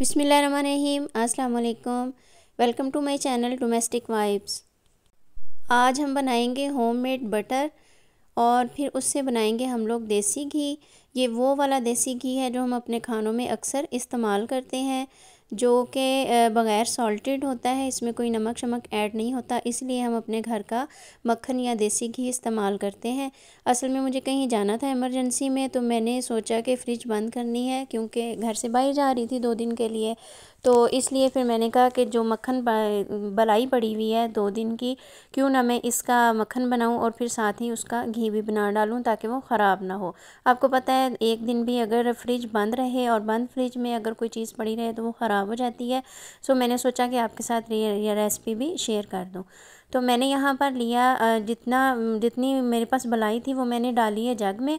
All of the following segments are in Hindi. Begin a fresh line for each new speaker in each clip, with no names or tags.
बिसमीम अस्सलाम welcome to my channel domestic vibes आज हम बनाएंगे होममेड बटर और फिर उससे बनाएंगे हम लोग देसी घी ये वो वाला देसी घी है जो हम अपने खानों में अक्सर इस्तेमाल करते हैं जो कि बग़ैर सॉल्टेड होता है इसमें कोई नमक शमक ऐड नहीं होता इसलिए हम अपने घर का मक्खन या देसी घी इस्तेमाल करते हैं असल में मुझे कहीं जाना था इमरजेंसी में तो मैंने सोचा कि फ़्रिज बंद करनी है क्योंकि घर से बाहर जा रही थी दो दिन के लिए तो इसलिए फिर मैंने कहा कि जो मक्खन बलाई पड़ी हुई है दो दिन की क्यों ना मैं इसका मक्खन बनाऊँ और फिर साथ ही उसका घी भी बना डालूँ ताकि वो ख़राब ना हो आपको पता है एक दिन भी अगर फ्रिज बंद रहे और बंद फ्रिज में अगर कोई चीज़ पड़ी रहे तो वो ख़राब हो जाती है सो मैंने सोचा कि आपके साथ ये रेसिपी भी शेयर कर दूँ तो मैंने यहाँ पर लिया जितना जितनी मेरे पास बलाई थी वो मैंने डाली है जग में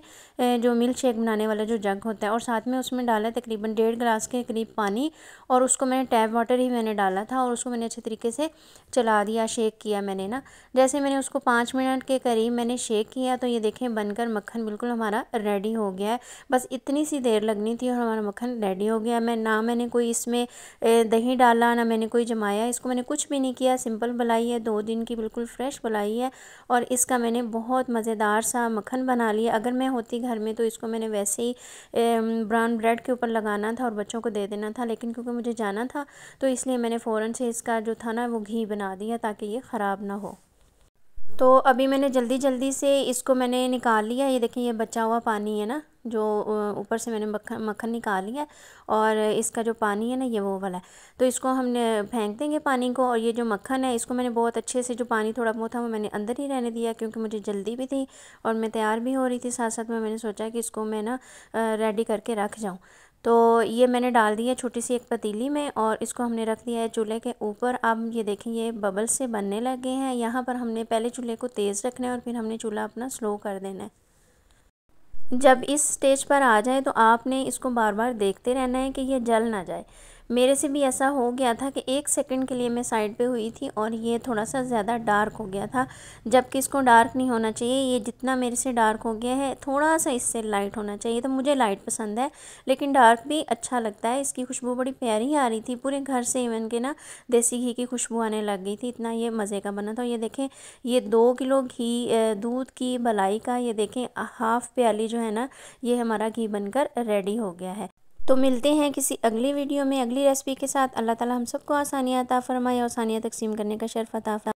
जो मिल्क शेक बनाने वाला जो जग होता है और साथ में उसमें डाला तकरीबन डेढ़ ग्लास के करीब पानी और उसको मैंने टैप वाटर ही मैंने डाला था और उसको मैंने अच्छे तरीके से चला दिया शेक किया मैंने ना जैसे मैंने उसको पाँच मिनट के करीब मैंने शेक किया तो ये देखें बनकर मक्खन बिल्कुल हमारा रेडी हो गया है बस इतनी सी देर लगनी थी और हमारा मक्खन रेडी हो गया मैं ना मैंने कोई इसमें दही डाला ना मैंने कोई जमाया इसको मैंने कुछ भी नहीं किया सिंपल बलाई है दो दिन मशीन की बिल्कुल फ़्रेश बुलाई है और इसका मैंने बहुत मज़ेदार सा मखन बना लिया अगर मैं होती घर में तो इसको मैंने वैसे ही ब्राउन ब्रेड के ऊपर लगाना था और बच्चों को दे देना था लेकिन क्योंकि मुझे जाना था तो इसलिए मैंने फ़ौर से इसका जो था ना वो घी बना दिया ताकि ये ख़राब ना हो तो अभी मैंने जल्दी जल्दी से इसको मैंने निकाल लिया ये देखें ये बचा हुआ पानी है ना जो ऊपर से मैंने मक्खन मक्खन निकाल लिया और इसका जो पानी है ना ये वो वाला है तो इसको हमने फेंक देंगे पानी को और ये जो मक्खन है इसको मैंने बहुत अच्छे से जो पानी थोड़ा बहुत था वो मैंने अंदर ही रहने दिया क्योंकि मुझे जल्दी भी थी और मैं तैयार भी हो रही थी साथ साथ में मैंने सोचा कि इसको मैं ना रेडी करके रख जाऊँ तो ये मैंने डाल दिया छोटी सी एक पतीली में और इसको हमने रख दिया है चूल्हे के ऊपर अब ये देखें ये बबल से बनने लगे हैं यहाँ पर हमने पहले चूल्हे को तेज़ रखना है और फिर हमने चूल्हा अपना स्लो कर देना है जब इस स्टेज पर आ जाए तो आपने इसको बार बार देखते रहना है कि ये जल ना जाए मेरे से भी ऐसा हो गया था कि एक सेकंड के लिए मैं साइड पे हुई थी और ये थोड़ा सा ज़्यादा डार्क हो गया था जबकि इसको डार्क नहीं होना चाहिए ये जितना मेरे से डार्क हो गया है थोड़ा सा इससे लाइट होना चाहिए तो मुझे लाइट पसंद है लेकिन डार्क भी अच्छा लगता है इसकी खुशबू बड़ी प्यारी आ रही थी पूरे घर से इवन के ना देसी घी की खुशबू आने लग गई थी इतना ये मज़े का बना था ये देखें ये दो किलो घी दूध की भलाई का ये देखें हाफ़ प्याली जो है ना ये हमारा घी बनकर रेडी हो गया है तो मिलते हैं किसी अगली वीडियो में अगली रेसिपी के साथ अल्लाह ताला हम सबको आसानियाँ अता फ़रमाए और आसानियाँ तकसीम करने का शर्फ अता